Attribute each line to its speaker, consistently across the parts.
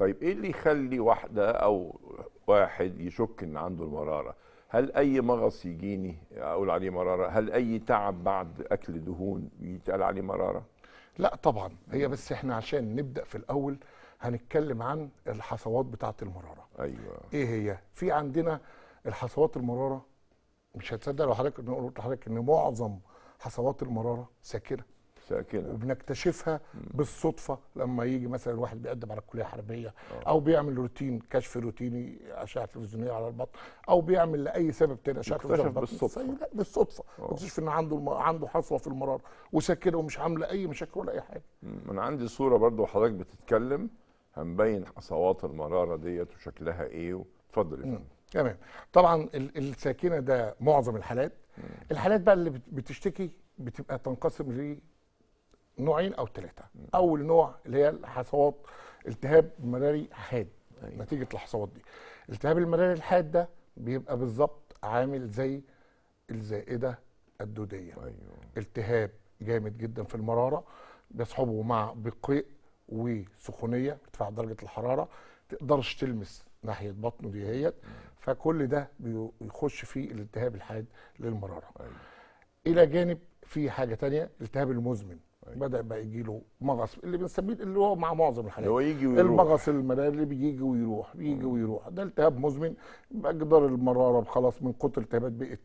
Speaker 1: طيب ايه اللي يخلي واحده او واحد يشك ان عنده المراره هل اي مغص يجيني اقول عليه مراره هل اي تعب بعد اكل دهون يتقال
Speaker 2: عليه مراره لا طبعا هي بس احنا عشان نبدا في الاول هنتكلم عن الحصوات بتاعه المراره ايوه ايه هي في عندنا الحصوات المراره مش هتصدق لو حضرتك نقول لحضرتك ان معظم حصوات المراره ساكنه ساكنة. وبنكتشفها بالصدفه لما يجي مثلا واحد بيقدم على الكليه الحربيه آه. او بيعمل روتين كشف روتيني اشعه تلفزيونيه على البطن او بيعمل لاي سبب تاني اشعه تلفزيونيه على البطن بالصدفه بالصدفه اكتشف آه. ان عنده عنده حصوه في المراره وساكنه ومش عامله اي مشاكل ولا اي حاجه
Speaker 1: انا عندي صوره برضو وحضرتك بتتكلم هنبين حصوات المراره ديت وشكلها ايه اتفضل يا فندم
Speaker 2: تمام طبعا الساكنه ده معظم الحالات الحالات بقى اللي بتشتكي بتبقى تنقسم نوعين او ثلاثه اول نوع اللي هي الحصوات التهاب مراري حاد أيوة. نتيجه الحصوات دي التهاب المراري الحاد ده بيبقى بالظبط عامل زي الزائده الدوديه أيوة. التهاب جامد جدا في المراره بيصحبه مع بقيء وسخونيه ارتفاع درجه الحراره تقدرش تلمس ناحيه بطنه دي هي فكل ده بيخش فيه الالتهاب الحاد للمراره أيوة. الى جانب في حاجه تانية التهاب المزمن بدا بقى يجي له مغص اللي بنسميه اللي هو مع معظم الحالات هو يجي ويروح المغص المراري اللي بيجي ويروح بيجي ويروح ده التهاب مزمن مقدار المراره خلاص من كتر التهابات بقت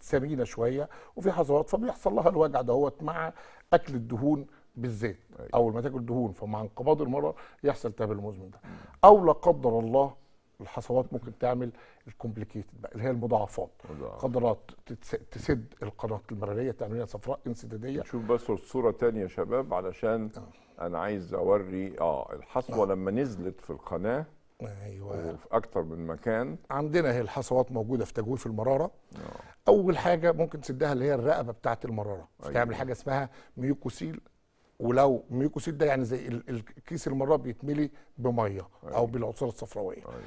Speaker 2: سمينه شويه وفي حصوات فبيحصل لها الوجع دهوت مع اكل الدهون بالذات طيب. اول ما تاكل دهون فمع انقباض المراره يحصل التهاب المزمن ده او لا قدر الله الحصوات ممكن تعمل الكومبليكيتد بقى اللي هي المضاعفات قدرات تسد القناه المراريه لها صفراء انسداديه شوف بس الصوره
Speaker 1: ثانيه يا شباب علشان آه. انا عايز اوري اه الحصوه آه. لما نزلت في القناه ايوه وفي اكتر من مكان
Speaker 2: عندنا هي الحصوات موجوده في تجويف المراره أوه. اول حاجه ممكن تسدها اللي هي الرقبه بتاعه المراره أيوة. تعمل حاجه اسمها ميوكوسيل ولو ميوكوسيد ده يعني زي الكيس المرة بيتملي بميه او أيوة. بالعصاره الصفراويه أيوة.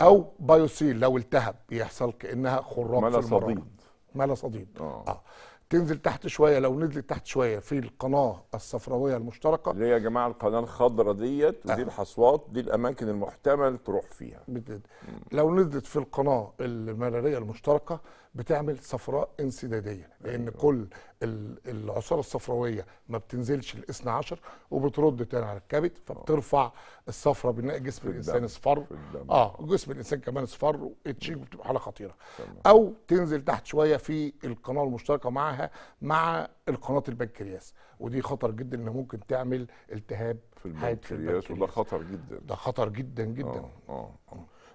Speaker 2: او بايوسيل لو التهب يحصل كانها خراب في صديد ملا صديد اه, آه. تنزل تحت شويه لو نزلت تحت شويه في القناه الصفراويه المشتركه
Speaker 1: اللي هي يا جماعه القناه الخضراء ديت ودي آه. الحصوات دي الاماكن
Speaker 2: المحتمل
Speaker 1: تروح فيها
Speaker 2: لو نزلت في القناه المراريه المشتركه بتعمل صفراء انسداديه لان أيوه. كل العصاره الصفراويه ما بتنزلش الاثنى عشر وبترد تاني على الكبد آه. فبترفع الصفراء بناء جسم الانسان اصفر اه جسم الانسان كمان اصفر وتشيك بتبقى حاله خطيره تمام. او تنزل تحت شويه في القناه المشتركه مع بتاعها مع القناه البنكرياس ودي خطر جدا ان ممكن تعمل التهاب في البنكرياس, في
Speaker 1: البنكرياس وده خطر جدا
Speaker 2: ده خطر جدا جدا أوه. أوه. أوه.